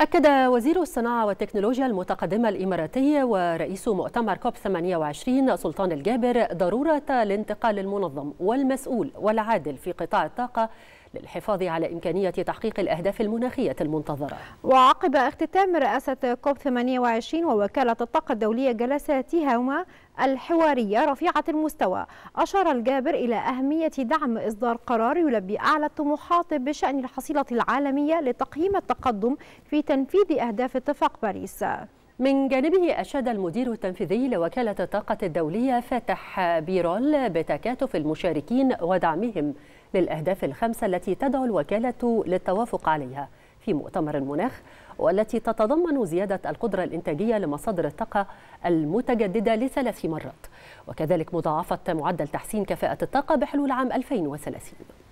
أكد وزير الصناعة والتكنولوجيا المتقدمة الإماراتي ورئيس مؤتمر كوب 28 سلطان الجابر ضرورة الانتقال المنظم والمسؤول والعادل في قطاع الطاقة للحفاظ على إمكانية تحقيق الأهداف المناخية المنتظرة وعقب اختتام رئاسة كوب 28 ووكالة الطاقة الدولية جلساتهما الحوارية رفيعة المستوى أشار الجابر إلى أهمية دعم إصدار قرار يلبي أعلى الطموحات بشأن الحصيلة العالمية لتقييم التقدم في تنفيذ أهداف اتفاق باريس من جانبه أشاد المدير التنفيذي لوكالة الطاقة الدولية فاتح بيرول بتكاتف المشاركين ودعمهم للأهداف الخمسة التي تدعو الوكالة للتوافق عليها في مؤتمر المناخ والتي تتضمن زيادة القدرة الإنتاجية لمصادر الطاقة المتجددة لثلاث مرات وكذلك مضاعفة معدل تحسين كفاءة الطاقة بحلول عام 2030